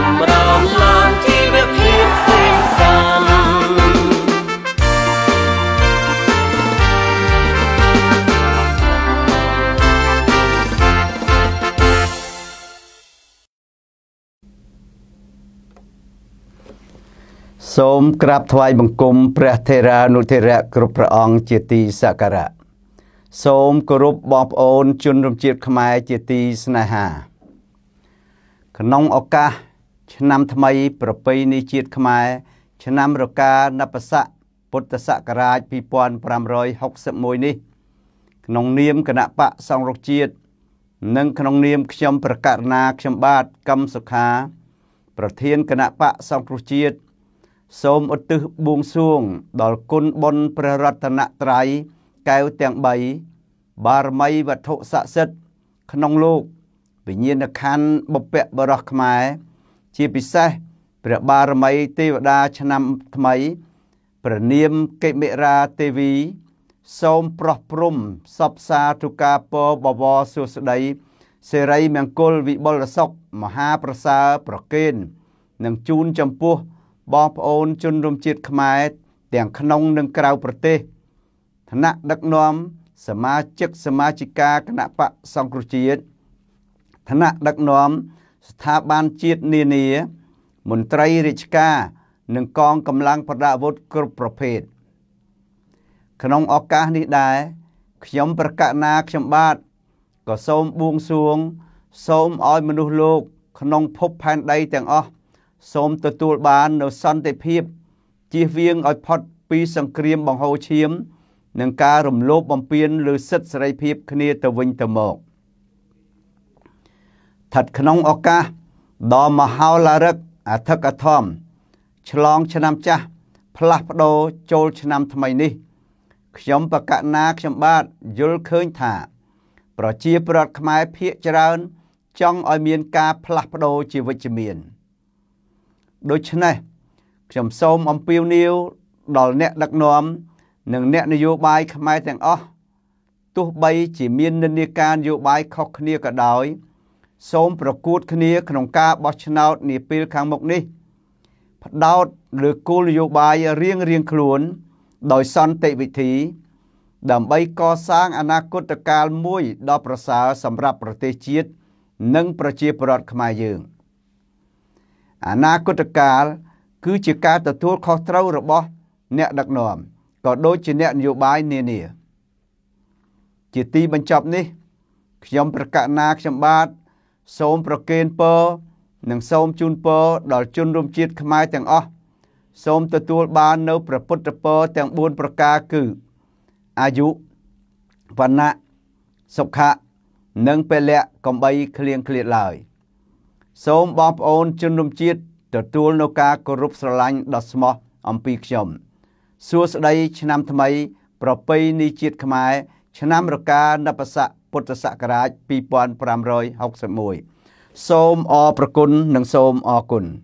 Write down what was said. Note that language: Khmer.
រងឡើងជីវភាពសេងសំសូមក្រាបថ្វាយបង្គំព្រះថេរានុថេរៈគ្រប់ព្រះអង្គជាទីសក្ការៈសូមគោរពបងប្អូន ជនរួមជាតិខ្មែរជាទីស្នេហាក្នុងឱកាសឆ្នាំថ្មី ប្រពៃណីជាតិខ្មែរ ឆ្នាំរកាណបស័កពុទ្ធសករាជ2561នេះក្នុងនាមគណៈបកសង្គ្រោះជាតិនិងក្នុងនាមខ្ញុំប្រកាសណាខ្ញុំបាទកឹមសុខា ប្រធានគណៈបកសង្គ្រោះជាតិសូមឧទ្ទិសបួងសួង ដល់គុណបុណ្យព្រះរតនត្រ័យកែវទាំង3បារមីវត្ថុស័ក្តិសិទ្ធិក្នុងលោកវិញ្ញាណខណ្ឌបុព្វបរោះខ្មែរជាពិសេសព្រះបារមីទេវតាឆ្នាំថ្មីព្រះនាមកេមិរាទេវីសូមប្រោះព្រំសពសាទុការពរបវរសុស្ដីសេរីមង្គលវិបុលសុខមហាប្រសើរប្រកេន និងជូនចំពោះបងប្អូនជនរួមជាតិខ្មែរទាំងក្នុងនិងក្រៅប្រទេសឋានៈដឹកនាំសមាជិកសមាជិកាគណៈបកសង្គ្រោះជាតិឋានៈដឹកនាំស្ថាប័នជាតិនានាមន្ត្រីរាជការនិងកងកម្លាំងប្រដាប់អាវុធគ្រប់ប្រភេទក្នុងឱកាសនេះដែរខ្ញុំប្រកាសណាខ្ញុំបាទក៏សូមបួងសួង សូមឲ្យមនុស្សលោកក្នុងភពផែនដីទាំងអស់សូមទទួលបាននូវសន្តិភាពជៀសវាងឲ្យផុតពី សង្គ្រាមបង្ហូរឈាមនិងការរំលោភបំពានលើសិទ្ធិសេរីភាពគ្នាទៅវិញទៅមក។ស្ថិតក្នុងឱកាសដ៏មហោឡារឹកអធិកអធមឆ្លងឆ្នាំចាស់ផ្លាស់ប្ដូរចូលឆ្នាំថ្មីនេះ ខ្ញុំបកណាខ្ញុំបាទយល់ឃើញថា ប្រជាប្រដ្ឋខ្មែរភាគច្រើន ចង់ឲ្យមានការ ផ្លាស់ប្ដូរជាវិជ្ជមាន ដូច្នេះខ្ញុំសូមអំពាវនាវ ដល់អ្នកដឹកនាំនិងអ្នកនយោបាយខ្មែរទាំងអស់ទោះបីជាមាននិន្នាការនយោបាយខុសគ្នាក៏ដោយសូមប្រកួតគ្នាក្នុងការបោះឆ្នោត នាពេលខាងមុខនេះផ្ដោតលើគោលនយោបាយរៀងរៀងខ្លួន ដោយសន្តិវិធី ដើម្បីកសាងអនាគតកាលមួយដ៏ប្រសើរសម្រាប់ប្រទេសជាតិនិង ប្រជាពលរដ្ឋខ្មែរយើងអនាគតកាល គឺជាការទទួលខុសត្រូវរបស់អ្នកដឹកនាំក៏ដូចជាអ្នកនយោបាយនានាជាទីបញ្ចប់នេះ ខ្ញុំប្រកាសណាខ្ញុំបាទសូមប្រគេនពរនិងសូមជូនពរដល់ជនរួមជាតិខ្មែរទាំងអស់សូមទទួលបាននូវព្រះពុទ្ធពរទាំង4ប្រការគឺអាយុវណ្ណៈសុខៈនិងពលៈកំបីគ្លៀងគ្លាតឡើយសូមបងប្អូនជនរួមជាតិទទួលនូវការគោរពស្រឡាញ់ដ៏ស្មោះអំពីខ្ញុំសួស្តីឆ្នាំថ្មី ប្រពៃណីជាតិខ្មែរឆ្នាំរកានបស័កពុទ្ធសករាជ2561សូមអរប្រគុណនិងសូមអរគុណ។